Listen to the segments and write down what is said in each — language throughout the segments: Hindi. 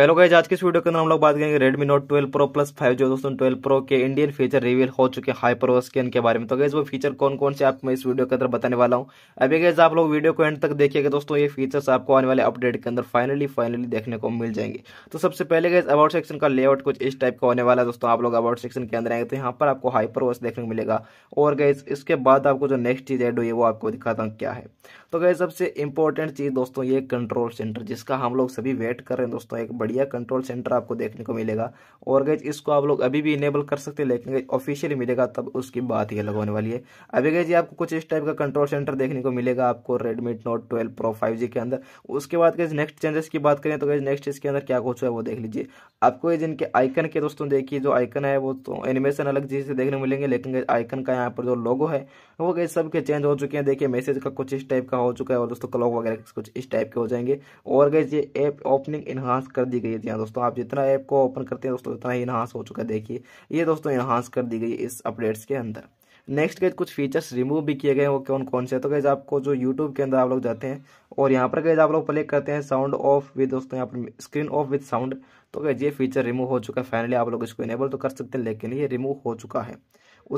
हेलो गाइज आज के इस वीडियो के अंदर हम लोग बात करेंगे रेडमी नोट 12 प्रो प्लस 5 जो दोस्तों 12 प्रो के इंडियन फीचर रिवील हो चुके हाइपर स्कैन के बारे में तो गाइज वो फीचर कौन कौन से आपको मैं इस वीडियो के अंदर बताने वाला हूँ अभी गाइज आप लोग वीडियो को एंड तक देखिएगा दोस्तों ये फीचर्स आपको आने वाले अपडेट के अंदर फाइनली फाइनली देखने को मिल जाएंगे तो सबसे पहले गाइज अबाउट सेक्शन का लेआउट कुछ इस टाइप का होने वाला है दोस्तों आप लोग अबाउट सेक्शन के अंदर आएंगे तो यहाँ पर आपको हाइपर देखने को मिलेगा और गाइज इसके बाद आपको जो नेक्स्ट चीज एड हुई है वो आपको दिखाता हूँ क्या है तो गाइज सबसे इंपॉर्टेंट चीज दोस्तों ये कंट्रोल सेंटर जिसका हम लोग सभी वेट कर रहे हैं दोस्तों एक बड़ी बढ़िया कंट्रोल सेंटर आपको देखने को मिलेगा और गैज इसको आप लोग अभी भी इनेबल कर सकते हैं लेकिन ऑफिशियली मिलेगा तब उसकी बात ही अलग होने वाली है अभी गैज ये आपको कुछ इस टाइप का कंट्रोल सेंटर देखने को मिलेगा आपको Redmi note twelve pro five के अंदर उसके बाद गैज नेक्स्ट चेंजेस की बात करें तो गैज नेक्स्ट इसके अंदर क्या कुछ है वो देख लीजिए आपको जिनके आइकन के दोस्तों देखिए जो आइकन है वो तो एनिमेशन अलग चीज से देखने को मिलेंगे लेकिन आइकन का यहाँ पर जो लोगो है वो गैस सबके चेंज हो चुके हैं देखिए मैसेज का कुछ इस टाइप का हो चुका है और दोस्तों क्लॉक वगैरह कुछ इस टाइप के हो जाएंगे और गैस ये ऐप ओपनिंग इन्हांस कर दी दी गई है जी हाँ दोस्तों आप जितना ऐप को ओपन करते हैं दोस्तों उतना ही इन्हांस हो चुका है देखिए ये दोस्तों इन्हांस कर दी गई है इस अपडेट्स के अंदर नेक्स्ट गए कुछ फीचर्स रिमूव भी किए गए हैं वो कौन कौन से तो गए आपको जो यूट्यूब के अंदर आप लोग जाते हैं और यहाँ पर गए आप लोग प्ले करते हैं साउंड ऑफ विद दोस्तों यहाँ पर स्क्रीन ऑफ विद साउंड तो गए ये फीचर रिमूव हो चुका है फाइनली आप लोग इसको इनेबल तो कर सकते हैं लेकिन ये रिमूव हो चुका है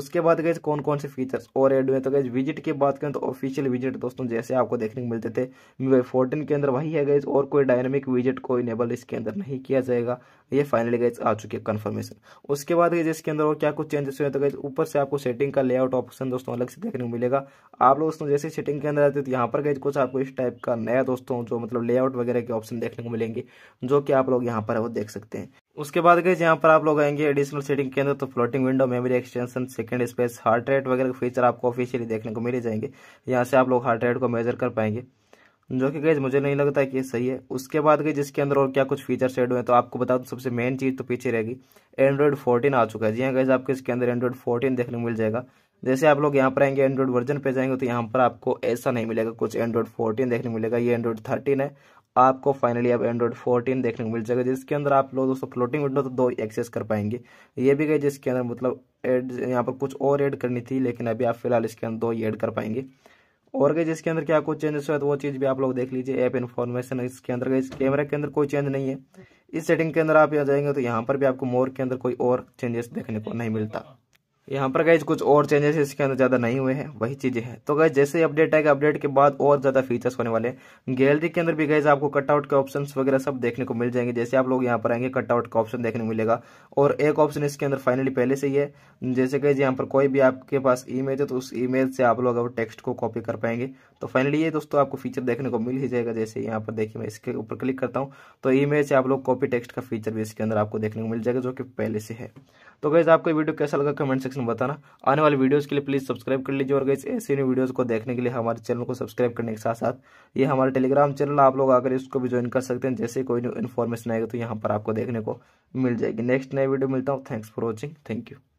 उसके बाद गए कौन कौन से फीचर्स और एड हुए तो गए विजिट की बात करें तो ऑफिशियल विजिट दोस्तों जैसे आपको देखने को मिलते थे मीवाई फोर्टीन के अंदर वही है गए और कोई डायनेमिक विजिट को इनेबल इसके अंदर नहीं किया जाएगा ये फाइनली गए आ चुकी है कन्फर्मेशन उसके बाद गए इसके अंदर और क्या कुछ चेंजेस हुए तो गए ऊपर से आपको सेटिंग का लेआउट ऑप्शन दोस्तों अलग से देखने को मिलेगा आप लोग दोस्तों जैसे सेटिंग के अंदर आते हो तो यहाँ पर गए कुछ आपको इस टाइप का नया दोस्तों जो मतलब लेआउट वगैरह के ऑप्शन देखने को मिलेंगे जो कि आप लोग यहाँ पर है वो देख सकते हैं उसके बाद गए यहाँ पर आप लोग आएंगे एडिशनल सेटिंग के अंदर तो floating window memory extension second space heart rate वगैरह के फीचर आपको ऑफिशियली देखने को मिले जाएंगे यहाँ से आप लोग हार्ट रेट को मेजर कर पाएंगे जो कि गए मुझे नहीं लगता कि ये सही है उसके बाद गई जिसके अंदर और क्या कुछ फीचर सेट हुए तो आपको बता दूँ सबसे मेन चीज़ तो पीछे रहेगी एंड्रॉयड फोर्टीन आ चुका है जी हाँ गए आपको इसके अंदर एंड्रॉयड फोर्टीन देखने को मिल जाएगा जैसे आप लोग यहाँ पर आएंगे एंड्रॉइड वर्जन पे जाएंगे तो यहाँ पर आपको ऐसा नहीं मिलेगा कुछ एंड्रॉइड फोर्टीन देखने मिलेगा ये एंड्रॉइड थर्टीन है आपको फाइनली अब एंड्रॉइड 14 देखने को मिल जाएगा जिसके अंदर आप लोग दोस्तों फ्लोटिंग विंडो तो दो एक्सेस कर पाएंगे ये भी गए जिसके अंदर मतलब एड यहाँ पर कुछ और ऐड करनी थी लेकिन अभी आप फिलहाल इसके अंदर दो ही ऐड कर पाएंगे और गए जिसके अंदर क्या कुछ चेंजेस हुआ तो वो चीज़ भी आप लोग देख लीजिए ऐप इन्फॉर्मेशन इसके अंदर गए कैमरा के अंदर कोई चेंज नहीं है इस सेटिंग के अंदर आप यहाँ जाएंगे तो यहाँ पर भी आपको मोर के अंदर कोई और चेंजेस देखने को नहीं मिलता यहाँ पर गए कुछ और चेंजेस इसके अंदर ज़्यादा नहीं हुए हैं वही चीज़ें हैं तो गए जैसे ही अपडेट आएगा अपडेट के बाद और ज़्यादा फीचर्स होने वाले हैं गैलरी के अंदर भी गए आपको कटआउट के ऑप्शन वगैरह सब देखने को मिल जाएंगे जैसे आप लोग यहाँ पर आएंगे कटआउट का ऑप्शन देखने को मिलेगा और एक ऑप्शन इसके अंदर फाइनली पहले से ही है जैसे गए यहाँ पर कोई भी आपके पास ई है तो उस ई से आप लोग अब टेक्स्ट को कॉपी कर पाएंगे तो फाइनली ये दोस्तों आपको फीचर देखने को मिल ही जाएगा जैसे यहाँ पर देखिए मैं इसके ऊपर क्लिक करता हूँ तो ई से आप लोग कॉपी टेक्स्ट का फीचर भी इसके अंदर आपको देखने को मिल जाएगा जो कि पहले से है तो गए आपको वीडियो कैसा लगा कमेंट सेक्शन में बताना आने वाले वीडियोज़ के लिए प्लीज़ सब्सक्राइब कर लीजिए और गई ऐसे नई वीडियोज़ को देखने के लिए हमारे चैनल को सब्सक्राइब करने के साथ साथ ये हमारे टेलीग्राम चैनल आप लोग आकर इसको भी ज्वाइन कर सकते हैं जैसे कोई न्यू इन्फॉर्मेशन आएगा तो यहाँ पर आपको देखने को मिल जाएगी नेक्स्ट नए वीडियो मिलता हूँ thanks for watching thank you